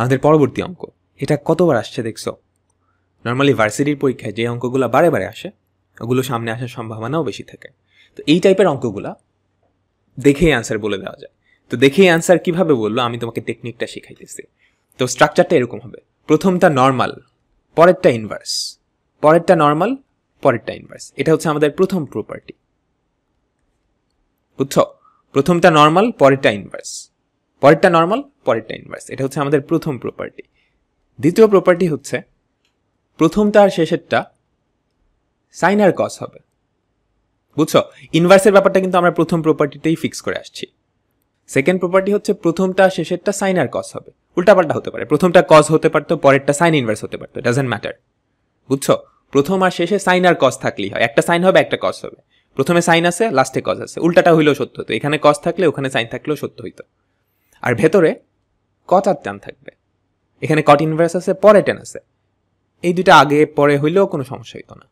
আমাদের পরবর্তী অঙ্ক এটা কতবার আসছে দেখছো নর্মালি ভার্সিটির পরীক্ষায় যে অঙ্কগুলো বারে বারে আসে ওগুলো সামনে আসার সম্ভাবনাও বেশি থাকে তো এই টাইপের অঙ্কগুলো দেখেই অ্যান্সার বলে দেওয়া যায় তো দেখেই অ্যান্সার কিভাবে বললো আমি তোমাকে টেকনিকটা শেখাইতেছি তো স্ট্রাকচারটা এরকম হবে প্রথমটা নর্মাল পরেরটা ইনভার্স পরেরটা নর্মাল পরেরটা ইনভার্স এটা হচ্ছে আমাদের প্রথম প্রপার্টি বুঝছ প্রথমটা নর্মাল পরেরটা ইনভার্স পরেরটা নর্মাল পরেরটা ইনভার্স এটা হচ্ছে আমাদের প্রথম প্রপার্টি দ্বিতীয় প্রপার্টি হচ্ছে প্রথমটা আর শেষেরটা সাইন আর কস হবে বুঝছো ইনভার্সের ব্যাপারটা কিন্তু আমরা প্রথম প্রপার্টিতেই ফিক্স করে আসছি সেকেন্ড প্রপার্টি হচ্ছে প্রথমটা শেষেরটা সাইন আর কস হবে উল্টাপাল্টা হতে পারে প্রথমটা কস হতে পারতো পরেরটা সাইন ইনভার্স হতে পারতো ডাজেন্ট ম্যাটার বুঝছো প্রথম আর শেষে সাইন আর কস থাকলেই হয় একটা সাইন হবে একটা কস হবে প্রথমে সাইন আছে লাস্টে কজ আছে উল্টাটা হইলেও সত্য হতো এখানে কস থাকলে ওখানে সাইন থাকলেও সত্য হইতো আর ভেতরে কচার টান থাকবে এখানে কট ইনভার্স আছে পরে টেন আছে এই দুইটা আগে পরে হইলেও কোনো সমস্যা হইত না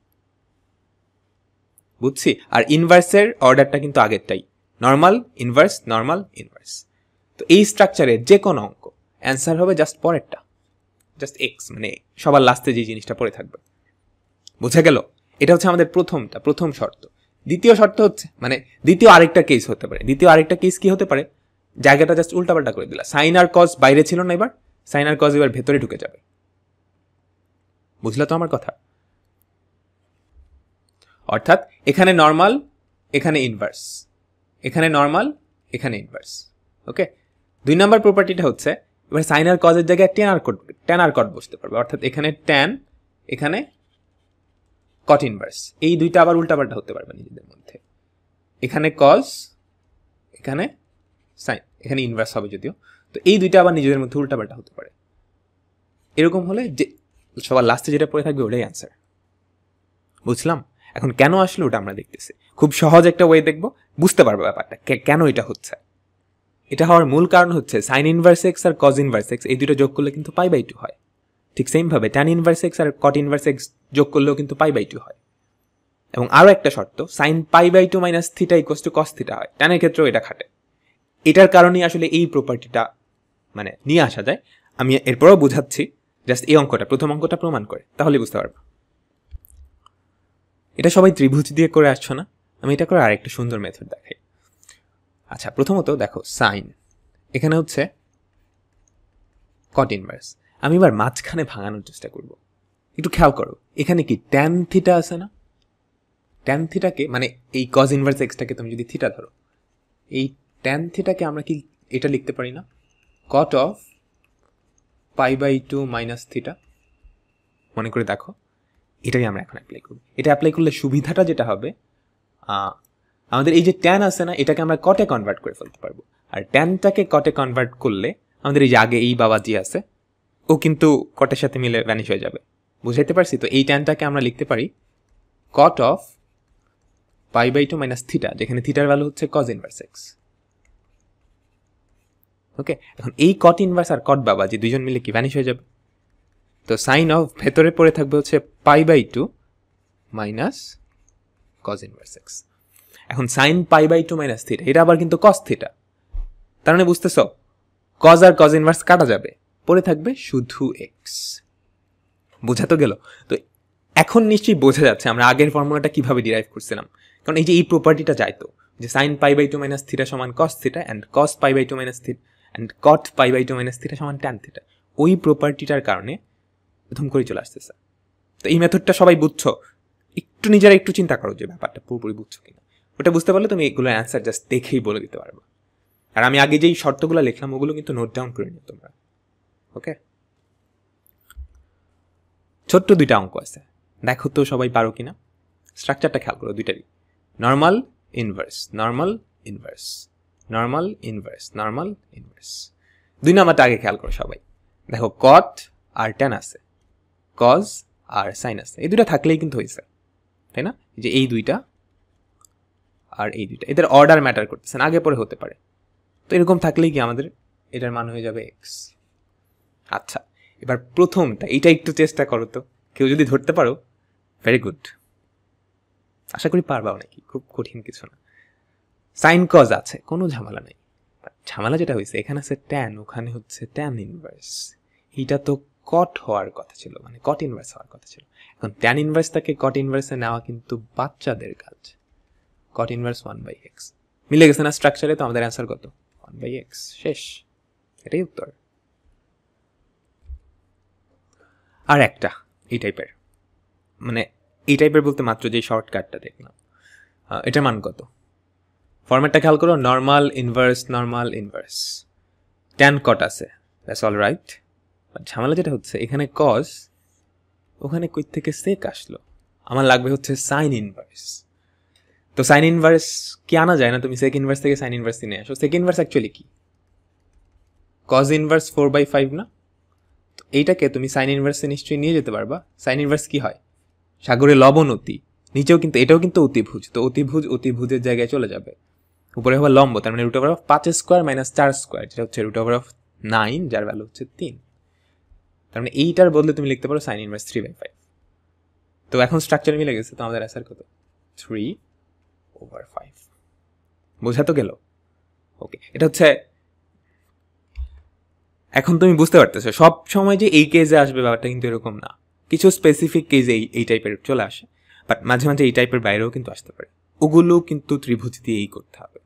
বুঝছি আর ইনভার্সের অর্ডারটা কিন্তু আগেরটাই নর্মাল ইনভার্স নর্মাল ইনভার্স তো এই স্ট্রাকচারে যে কোনো অঙ্ক অ্যান্সার হবে জাস্ট পরেরটা জাস্ট এক্স মানে সবার লাস্টে যে জিনিসটা পড়ে থাকবে বোঝা গেল এটা হচ্ছে আমাদের প্রথমটা প্রথম শর্ত দ্বিতীয় শর্ত হচ্ছে মানে দ্বিতীয় আরেকটা কেস হতে পারে দ্বিতীয় আরেকটা কেস কি হতে পারে জায়গাটা জাস্ট উল্টাপাল্টা করে দিলা সাইন আর কজ বাইরে ছিল না এবার সাইন আর কজ এবার ভেতরে ঢুকে যাবে বুঝলা তো আমার কথা অর্থাৎ এখানে নর্মাল এখানে ইনভার্স এখানে নর্মাল এখানে ইনভার্স ওকে দুই নম্বর প্রপার্টিটা হচ্ছে এবার সাইন আর কজের জায়গায় টেন আর কট টেন আর কট বসতে পারবে অর্থাৎ এখানে ট্যান এখানে কট ইনভার্স এই দুইটা আবার উল্টাপাল্টা হতে পারবে নিজেদের মধ্যে এখানে কজ এখানে সাইন এখানে ইনভার্স হবে যদিও তো এই দুইটা আবার নিজেদের মধ্যে উল্টাপাল্টা হতে পারে এরকম হলে যে সবার লাস্টে যেটা পড়ে থাকবে ওটাই অ্যান্সার বুঝলাম এখন কেন আসলে ওটা আমরা দেখতেছি খুব সহজ একটা ওয়ে দেখব বুঝতে পারবো ব্যাপারটা কেন এটা হচ্ছে এটা হওয়ার মূল কারণ হচ্ছে সাইন ইনভার্স এক্স আর কজ ইনভার্স এক্স এই দুটো যোগ করলে কিন্তু পাই বাই টু হয় ঠিক সেমভাবে ট্যান ইনভার্স এক্স আর কট ইনভার্স এক্স যোগ করলেও কিন্তু পাই বাই টু হয় এবং আরও একটা শর্ত sine pi by two minus theta equals to cos theta হয় ট্যানের ক্ষেত্রেও এটা খাটে এটার কারণে আসলে এই প্রপার্টিটা মানে নিয়ে আসা যায় আমি এরপরও বোঝাচ্ছি জাস্ট এই অঙ্কটা প্রথম অঙ্কটা প্রমাণ করে তাহলে বুঝতে পারবো এটা সবাই ত্রিভুজ দিয়ে করে আসছো না আমি এটা করে আরেকটা সুন্দর মেথড দেখাই আচ্ছা প্রথমত দেখো সাইন এখানে হচ্ছে কট ইনভার্স আমি এবার মাঝখানে ভাঙানোর চেষ্টা করব একটু খেয়াল করো এখানে কি ট্যান থিটা আছে না ট্যান থিটাকে মানে এই কজ ইনভার্স এক্সটাকে তুমি যদি থিটা ধরো এই টেন থিটাকে আমরা কি এটা লিখতে পারি না cot of pi by two minus theta মনে করে দেখো এটাই আমরা এখন অ্যাপ্লাই করব এটা অ্যাপ্লাই করলে সুবিধাটা যেটা হবে আমাদের এই যে ট্যান আছে না এটাকে আমরা কটে কনভার্ট করে ফেলতে পারবো আর ট্যানটাকে কটে কনভার্ট করলে আমাদের এই যে আগে এই বাবাজি আছে ও কিন্তু কটের সাথে মিলে ভ্যানিশ হয়ে যাবে বুঝাইতে পারছি তো এই ট্যানটাকে আমরা লিখতে পারি cot of pi by two minus theta যেখানে থিটার ভ্যালু হচ্ছে কজ ইনভার্স এক্স ওকে এখন এই কট ইনভার্স আর কট বাবা যে দুজন মিলে কি ভ্যানিশ হয়ে যাবে তো সাইন অফ ভেতরে পড়ে থাকবে হচ্ছে pi by two minus cos inverse x এখন sine pi by two minus theta এটা আবার কিন্তু কস থিটা তার মানে বুঝতেছ কজ আর কজ ইনভার্স কাটা যাবে পড়ে থাকবে শুধু এক্স বোঝা তো গেল তো এখন নিশ্চয়ই বোঝা যাচ্ছে আমরা আগের ফর্মুলাটা কিভাবে ডিরাইভ করছিলাম কারণ এই যে এই প্রপার্টিটা যাইতো যে sine pi by two minus theta সমান cos theta and cos pi by two minus theta and cot pi by two minus theta সমান ট্যান থিটা ওই প্রপার্টিটার কারণে প্রথম করে চলে আসতেছে তো এই মেথডটা সবাই বুঝছো একটু নিজেরা একটু চিন্তা করো যে ব্যাপারটা পুরোপুরি বুঝছো কিনা ওটা বুঝতে পারলে তুমি এগুলো অ্যান্সার জাস্ট দেখেই বলে দিতে পারবে আর আমি আগে যেই শর্তগুলো লিখলাম ওগুলো কিন্তু নোট ডাউন করে নিও তোমরা ওকে ছোট্ট দুইটা অঙ্ক আছে দেখো তো সবাই পারো কিনা স্ট্রাকচারটা খেয়াল করো দুইটারই normal inverse normal inverse normal inverse normal inverse দুই নাম্বারটা আগে খেয়াল করো সবাই দেখো কট আর টেন আছে কজ আর সাইন আছে এই দুইটা থাকলেই কিন্তু হয়েছে তাই না যে এই দুইটা আর এই দুইটা এদের অর্ডার ম্যাটার করতেছেন আগে পরে হতে পারে তো এরকম থাকলেই কি আমাদের এটার মান হয়ে যাবে এক্স আচ্ছা এবার প্রথমটা এটা একটু চেষ্টা করো তো কেউ যদি ধরতে পারো ভেরি গুড আশা করি পারবা নাকি খুব কঠিন কিছু না সাইন কজ আছে কোনো ঝামেলা নেই ঝামেলা যেটা হয়েছে এখানে আছে ট্যান ওখানে হচ্ছে ট্যান ইনভার্স এটা তো কট হওয়ার কথা ছিল মানে কট ইনভার্স হওয়ার কথা ছিল এখন ট্যান ইনভার্স তাকে কট ইনভার্সে নেওয়া কিন্তু বাচ্চাদের কাজ cot inverse one by x মিলে গেছে না স্ট্রাকচারে তো আমাদের অ্যান্সার কত ওয়ান বাই এক্স শেষ এটাই উত্তর আর একটা এই টাইপের মানে এই টাইপের বলতে মাত্র যে শর্টকাটটা দেখলাম এটার মান কত ফর্মেটটা খেয়াল করো normal inverse normal inverse tan cot আছে দ্যাটস অল রাইট ঝামেলা যেটা হচ্ছে এখানে কজ ওখানে কই থেকে সেক আসলো আমার লাগবে হচ্ছে সাইন ইনভার্স তো সাইন ইনভার্স কি আনা যায় না তুমি সেক ইনভার্স থেকে সাইন ইনভার্স নিয়ে আসো সেক ইনভার্স অ্যাকচুয়ালি কি cos inverse four by five না তো এইটাকে তুমি সাইন ইনভার্সে নিশ্চয়ই নিয়ে যেতে পারবা সাইন ইনভার্স কি হয় সাগরে লবণ অতি নিচেও কিন্তু এটাও কিন্তু অতিভুজ তো অতিভুজ অতিভুজের জায়গায় চলে যাবে উপরে হবে লম্ব তার মানে রুট ওভার অফ পাঁচ স্কোয়ার মাইনাস চার স্কোয়ার যেটা হচ্ছে রুট ওভার অফ নাইন যার ভ্যালু হচ্ছে তিন তার মানে এইটার বদলে তুমি লিখতে পারো sine inverse three by five তো এখন স্ট্রাকচার মিলে গেছে তো আমাদের আসার কত থ্রি ওভার ফাইভ বোঝা তো গেল ওকে এটা হচ্ছে এখন তুমি বুঝতে পারতেছো সব সময় যে এই কেজে আসবে ব্যাপারটা কিন্তু এরকম না কিছু স্পেসিফিক কেজে এই এই টাইপের চলে আসে বাট মাঝে মাঝে এই টাইপের বাইরেও কিন্তু আসতে পারে ওগুলো কিন্তু ত্রিভুজ দিয়েই করতে হবে